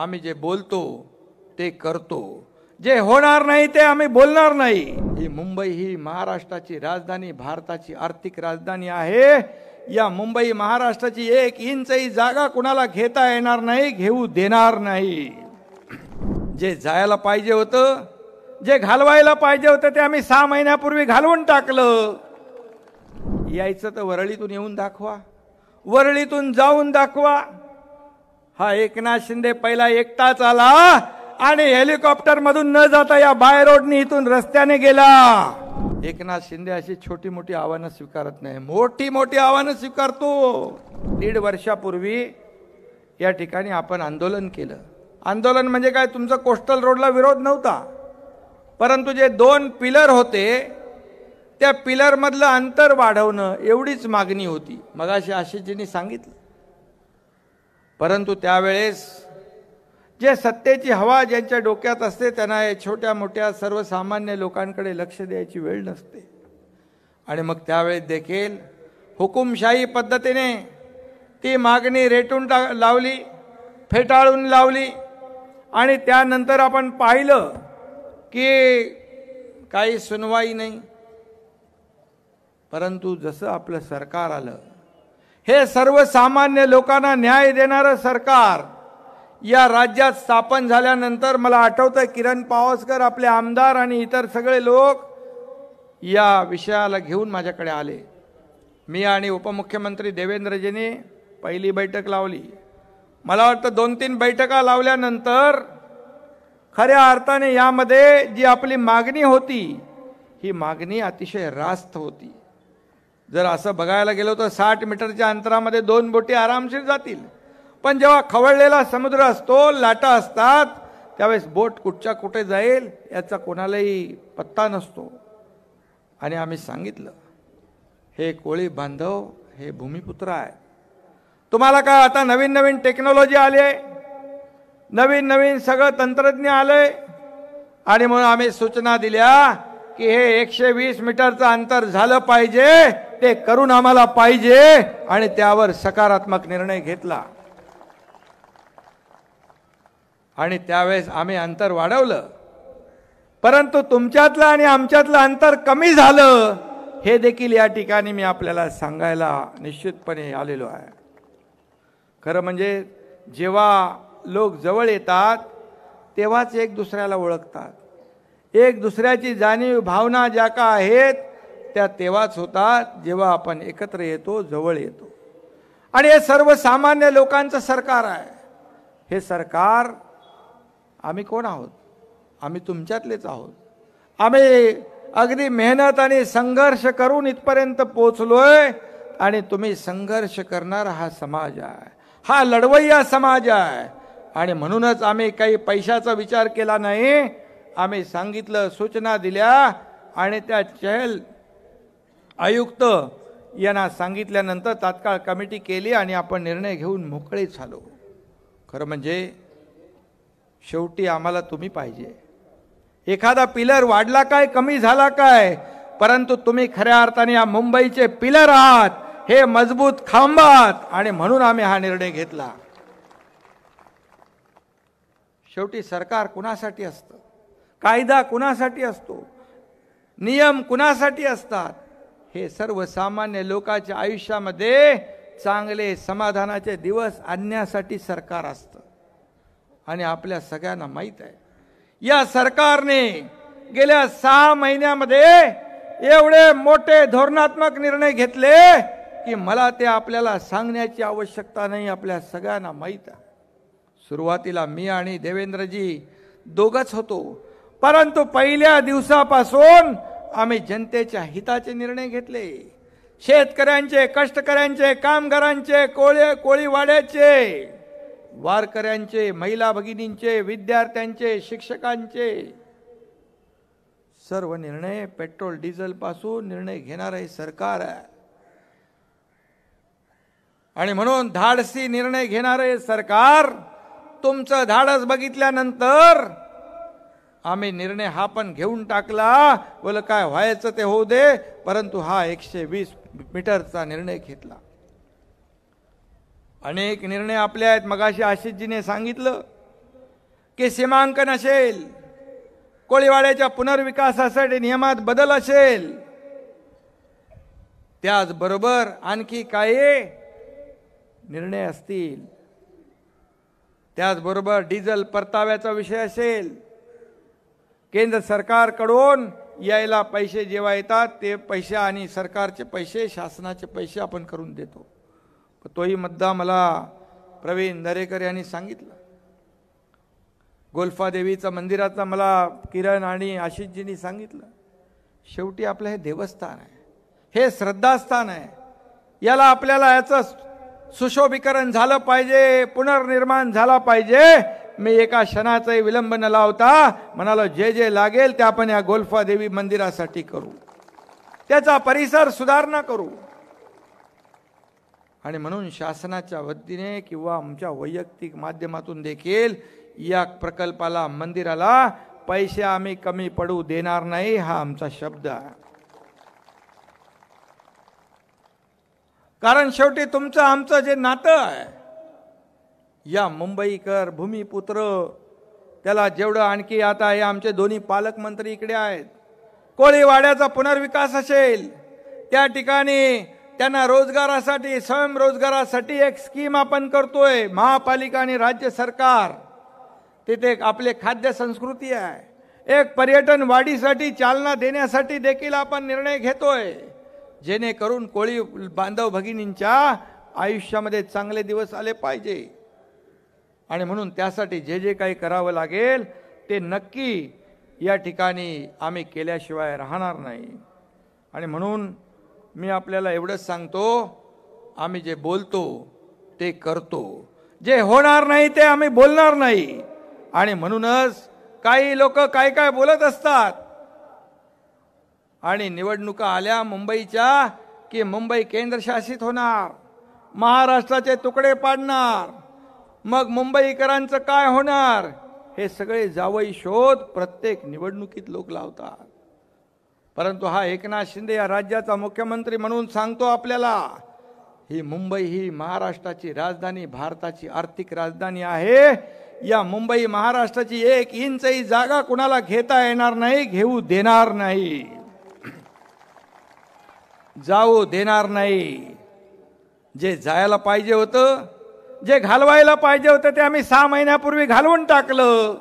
आम्ही जे बोलतो ते करतो जे होणार नाही ते आम्ही बोलणार नाही ही मुंबई ही महाराष्ट्राची राजधानी भारताची आर्थिक राजधानी आहे या मुंबई महाराष्ट्राची एक इंचही जागा कुणाला घेता येणार नाही घेऊ देणार नाही जे जायला पाहिजे होतं जे घालवायला पाहिजे होतं ते आम्ही सहा महिन्यापूर्वी घालवून टाकलं यायचं तर वरळीतून येऊन दाखवा वरळीतून जाऊन दाखवा हा एकनाथ शिंदे पहिला एकटाच आला आणि हेलिकॉप्टर मधून न जाता या बाय रोडनी इथून रस्त्याने गेला एकनाथ शिंदे अशी छोटी मोठी आव्हानं स्वीकारत नाही मोठी मोठी आव्हानं स्वीकारतो दीड वर्षापूर्वी या ठिकाणी आपण आंदोलन केलं आंदोलन म्हणजे काय तुमचा कोस्टल रोडला विरोध नव्हता परंतु जे दोन पिलर होते त्या पिलरमधलं अंतर वाढवणं एवढीच मागणी होती मग अशी आशिषजींनी सांगितलं परंतु त्यावेळेस जे सत्तेची हवा ज्यांच्या डोक्यात असते त्यांना या छोट्या मोठ्या सर्वसामान्य लोकांकडे लक्ष द्यायची वेळ नसते आणि मग त्यावेळेस देखील हुकुमशाही पद्धतीने ती मागणी रेटून टा लावली फेटाळून लावली आणि त्यानंतर आपण पाहिलं की काही सुनवाई नाही परंतु जसं आपलं सरकार आलं हे सर्वसामान्य लोकांना न्याय देणारं सरकार या राज्यात स्थापन झाल्यानंतर मला आठवतं किरण पावसकर आपले आमदार आणि इतर सगळे लोक या विषयाला घेऊन माझ्याकडे आले मी आणि उपमुख्यमंत्री देवेंद्रजीने पहिली बैठक लावली मला वाटतं दोन तीन बैठका लावल्यानंतर खऱ्या अर्थाने यामध्ये जी आपली मागणी होती ही मागणी अतिशय रास्त होती जर असं बघायला गेलो तर साठ मीटरच्या अंतरामध्ये दोन बोटी आरामशीर जातील पण जेव्हा खवळलेला समुद्र असतो लाटा असतात त्यावेळेस बोट कुठच्या कुठे जाईल याचा कोणालाही पत्ता नसतो आणि आम्ही सांगितलं हे कोळी बांधव हे भूमिपुत्र आहे तुम्हाला काय आता नवीन नवीन टेक्नॉलॉजी आली आहे नवीन नवीन सगळं तंत्रज्ञ आलंय आणि म्हणून आम्ही सूचना दिल्या की हे एकशे वीस मीटरचं अंतर झालं पाहिजे ते करून आम्हाला पाहिजे आणि त्यावर सकारात्मक निर्णय घेतला आणि त्यावेळेस आम्ही अंतर वाढवलं परंतु तुमच्यातलं आणि आमच्यातलं अंतर कमी झालं हे देखील या ठिकाणी मी आपल्याला सांगायला निश्चितपणे आलेलो आहे खरं म्हणजे जेव्हा लोक जवळ येतात तेव्हाच एक दुसऱ्याला ओळखतात एक दुसऱ्याची जाणीव भावना ज्या का आहेत त्या तेव्हाच होतात जेव्हा आपण एकत्र येतो जवळ येतो आणि हे सर्वसामान्य लोकांचं सरकार आहे हे सरकार आम्ही कोण आहोत आम्ही तुमच्यातलेच आहोत आम्ही अगदी मेहनत आणि संघर्ष करून इथपर्यंत पोचलोय आणि तुम्ही संघर्ष करणारा हा समाज आहे हा लढवय्या समाज आहे आणि म्हणूनच आम्ही काही पैशाचा विचार केला नाही आम्ही सांगितलं सूचना दिल्या आणि त्या चहल आयुक्त यांना सांगितल्यानंतर तात्काळ कमिटी केली आणि आपण निर्णय घेऊन मोकळे झालो खरं म्हणजे शेवटी आम्हाला तुम्ही पाहिजे एखादा पिलर वाढला काय कमी झाला काय परंतु तुम्ही खऱ्या अर्थाने या मुंबईचे पिलर आहात हे मजबूत खांब आहात आणि म्हणून आम्ही हा निर्णय घेतला शेवटी सरकार कुणासाठी असतं कायदा कुणासाठी असतो नियम कुणासाठी असतात हे सर्वसामान्य लोकांच्या आयुष्यामध्ये चांगले समाधानाचे दिवस आणण्यासाठी सरकार असतं आणि आपल्या सगळ्यांना माहीत आहे या सरकारने गेल्या सहा महिन्यामध्ये एवढे मोठे धोरणात्मक निर्णय घेतले की मला ते आपल्याला सांगण्याची आवश्यकता नाही आपल्या सगळ्यांना माहीत आहे सुरुवातीला मी आणि देवेंद्रजी दोघच होतो परंतु पहिल्या दिवसापासून आम्ही जनतेच्या हिताचे निर्णय घेतले शेतकऱ्यांचे कष्टकऱ्यांचे कामगारांचे कोळे कोळीवाड्याचे वारकऱ्यांचे महिला भगिनींचे विद्यार्थ्यांचे शिक्षकांचे सर्व निर्णय पेट्रोल डिझेल पासून निर्णय घेणार हे सरकार आहे आणि म्हणून धाडसी निर्णय घेणारे सरकार तुमचं धाडस बघितल्यानंतर आम्ही निर्णय हा पण घेऊन टाकला बोल काय व्हायचं ते होऊ दे परंतु हा एकशे वीस मीटरचा निर्णय घेतला अनेक निर्णय आपले आहेत मगाशी आशिषजीने सांगितलं की सीमांकन असेल कोळीवाड्याच्या पुनर्विकासासाठी नियमात बदल असेल त्याचबरोबर आणखी काही निर्णय असतील त्याचबरोबर डिझेल परताव्याचा विषय असेल केंद्र सरकारकडून यायला पैसे जेव्हा येतात ते पैसे आणि सरकारचे पैसे शासनाचे पैसे आपण करून देतो तोही मुद्दा मला प्रवीण दरेकर यांनी सांगितलं देवीचा मंदिराचा मला किरण आणि आशिषजींनी सांगितलं शेवटी आपलं हे देवस्थान आहे हे श्रद्धास्थान आहे याला आपल्याला याचं सुशोभीकरण झालं पाहिजे पुनर्निर्माण झाला पाहिजे मी एका क्षणाचाही विलंब न लावता म्हणालो जे जे लागेल ते आपण या गोल्फा देवी मंदिरासाठी करू त्याचा परिसर सुधारणा करू आणि म्हणून शासनाच्या वतीने किंवा आमच्या वैयक्तिक माध्यमातून देखील या प्रकल्पाला मंदिराला पैसे आम्ही कमी पडू देणार नाही हा आमचा शब्द आहे कारण शेवटी तुमचं आमचं जे नातं आहे या मुंबईकर भूमिपुत्र त्याला जेवढं आणखी आता हे आमचे दोन्ही पालकमंत्री इकडे आहेत कोळीवाड्याचा पुनर्विकास असेल त्या ठिकाणी त्यांना रोजगारासाठी स्वयंरोजगारासाठी एक स्कीम आपण करतोय महापालिका आणि राज्य सरकार तिथे आपले खाद्य संस्कृती आहे एक पर्यटन वाढीसाठी चालना देण्यासाठी देखील आपण निर्णय घेतोय जेणेकरून कोळी बांधव भगिनींच्या आयुष्यामध्ये चांगले दिवस आले पाहिजे आणि म्हणून त्यासाठी जे जे काही करावं लागेल ते नक्की या ठिकाणी आम्ही केल्याशिवाय राहणार नाही आणि म्हणून मी आपल्याला एवढंच सांगतो आम्ही जे बोलतो ते करतो जे होणार नाही ते आम्ही बोलणार नाही आणि म्हणूनच काही लोक काय काय बोलत असतात आणि निवडणुका आल्या मुंबईच्या की मुंबई केंद्रशासित होणार महाराष्ट्राचे तुकडे पाडणार मग मुंबईकरांचं काय होणार हे सगळे जावई शोध प्रत्येक निवडणुकीत लोक लावतात परंतु हा एकनाथ शिंदे या राज्याचा मुख्यमंत्री म्हणून सांगतो आपल्याला ही मुंबई ही महाराष्ट्राची राजधानी भारताची आर्थिक राजधानी आहे या मुंबई महाराष्ट्राची एक इंचही जागा कुणाला घेता येणार नाही घेऊ देणार नाही जाऊ देणार नाही जे जायला पाहिजे होतं जे घालवायला पाहिजे होतं ते आम्ही सहा महिन्यापूर्वी घालवून टाकलं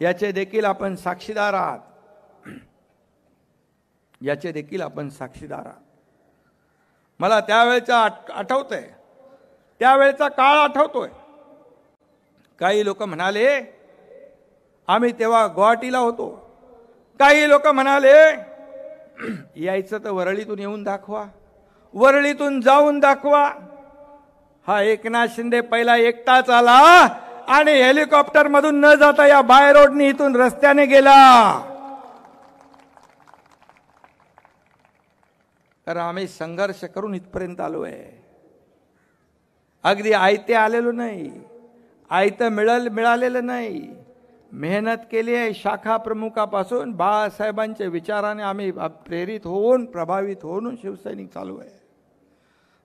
याचे देखील आपण साक्षीदार आहात याचे देखील आपण साक्षीदार आहात मला त्यावेळेचा आठवतंय आठवत त्यावेळेचा काळ आठवतोय काही लोक म्हणाले आम्ही तेव्हा गुवाहाटीला होतो काही लोक म्हणाले यायचं तर वरळीतून येऊन दाखवा वरळीतून जाऊन दाखवा हा एकनाथ शिंदे पहिला एकटाच आला आणि हेलिकॉप्टर मधून न जाता या बाय रोडनी इथून रस्त्याने गेला तर आम्ही संघर्ष करून इथपर्यंत आलो आहे अगदी आयते आलेलो नाही आयत मिळल मिळालेलं नाही मेहनत केली आहे शाखा प्रमुखापासून बाळासाहेबांच्या विचाराने आम्ही प्रेरित होऊन प्रभावित होऊन शिवसैनिक चालू आहे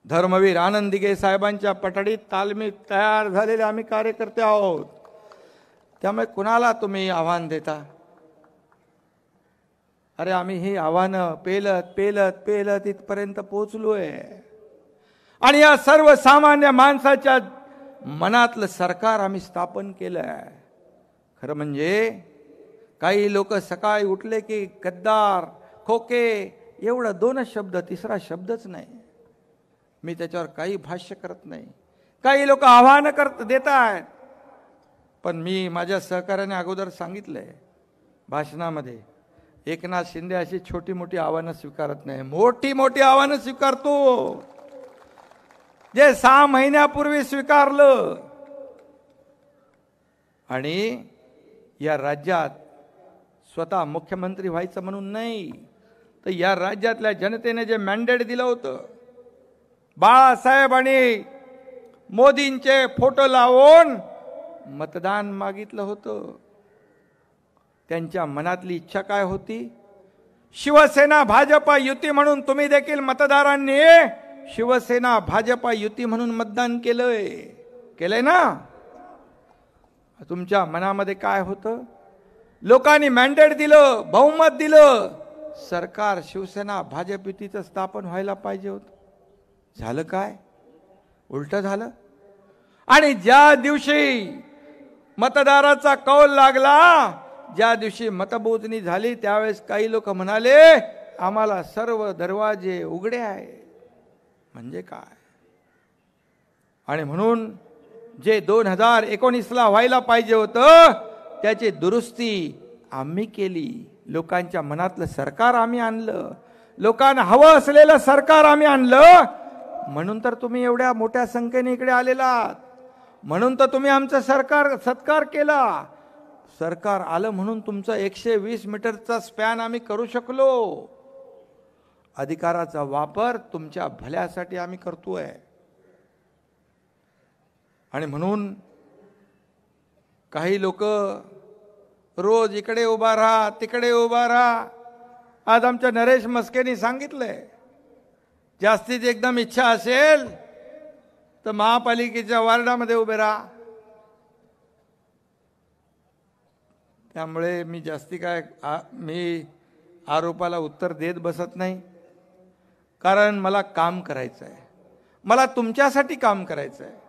धर्मवीर आनंदिगे साहेबांच्या पठडीत तालमीत तयार झालेले आम्ही कार्यकर्ते आहोत त्यामुळे कुणाला तुम्ही आव्हान देता अरे आम्ही ही आव्हानं पेलत पेलत पेलत इथपर्यंत पोचलो आहे आणि या सर्वसामान्य माणसाच्या मनातलं सरकार आम्ही स्थापन केलं आहे खरं म्हणजे काही लोक सकाळी उठले की गद्दार खोके एवढा दोनच शब्द तिसरा शब्दच नाही मी त्याच्यावर काही भाष्य करत नाही काही लोक आव्हानं करत देत आहेत पण मी माझ्या सहकार्याने अगोदर सांगितलंय भाषणामध्ये एकनाथ शिंदे अशी छोटी मोठी आव्हानं स्वीकारत नाही मोठी मोठी आव्हानं स्वीकारतो जे सहा महिन्यापूर्वी स्वीकारलं आणि या राज्यात स्वतः मुख्यमंत्री व्हायचं म्हणून नाही तर या राज्यातल्या जनतेने जे मॅन्डेट दिलं होतं बाळासाहेबांनी मोदींचे फोटो लावून मतदान मागितलं होतं त्यांच्या मनातली इच्छा काय होती शिवसेना भाजपा युती म्हणून तुम्ही देखील मतदारांनी शिवसेना भाजपा युती म्हणून मतदान केलंय केलंय ना तुमच्या मनामध्ये काय होतं लोकांनी मॅन्डेट दिलं बहुमत दिलं सरकार शिवसेना भाजप युतीचं स्थापन व्हायला पाहिजे होतं झालं काय उलट झालं आणि ज्या दिवशी मतदाराचा कौल लागला ज्या दिवशी मतमोजणी झाली त्यावेळेस काही लोक म्हणाले आम्हाला सर्व दरवाजे उघडे आहे म्हणजे काय आणि म्हणून जे दोन हजार एकोणीसला व्हायला पाहिजे होतं त्याची दुरुस्ती आम्ही केली लोकांच्या मनातलं सरकार आम्ही आणलं लोकांना हवं असलेलं सरकार आम्ही आणलं म्हणून तर तुम्ही एवढ्या मोठ्या संख्येने इकडे आलेला म्हणून तर तुम्ही आमचा सरकार सत्कार केला सरकार आलं म्हणून तुमचा एकशे वीस मीटरचा स्पॅन आम्ही करू शकलो अधिकाराचा वापर तुमच्या भल्यासाठी आम्ही करतोय आणि म्हणून काही लोक रोज इकडे उभा राहा तिकडे उभा राहा आज आमच्या नरेश मस्केनी सांगितलंय जास्तीत एकदम इच्छा असेल तर महापालिकेच्या वार्डामध्ये उभे राहा त्यामुळे मी जास्ती काय मी आरोपाला उत्तर देत बसत नाही कारण मला काम करायचं आहे मला तुमच्यासाठी काम करायचं आहे